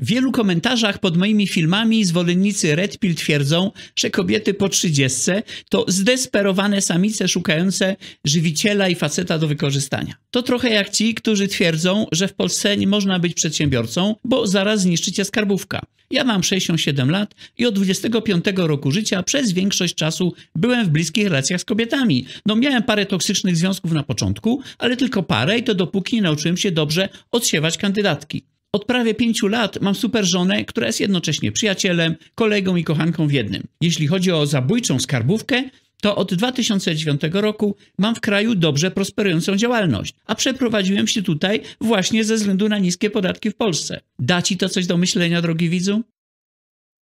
W wielu komentarzach pod moimi filmami zwolennicy Red Pill twierdzą, że kobiety po trzydziestce to zdesperowane samice szukające żywiciela i faceta do wykorzystania. To trochę jak ci, którzy twierdzą, że w Polsce nie można być przedsiębiorcą, bo zaraz zniszczycie skarbówka. Ja mam 67 lat i od 25 roku życia przez większość czasu byłem w bliskich relacjach z kobietami. No miałem parę toksycznych związków na początku, ale tylko parę i to dopóki nie nauczyłem się dobrze odsiewać kandydatki. Od prawie pięciu lat mam super żonę, która jest jednocześnie przyjacielem, kolegą i kochanką w jednym. Jeśli chodzi o zabójczą skarbówkę, to od 2009 roku mam w kraju dobrze prosperującą działalność, a przeprowadziłem się tutaj właśnie ze względu na niskie podatki w Polsce. Da ci to coś do myślenia, drogi widzu?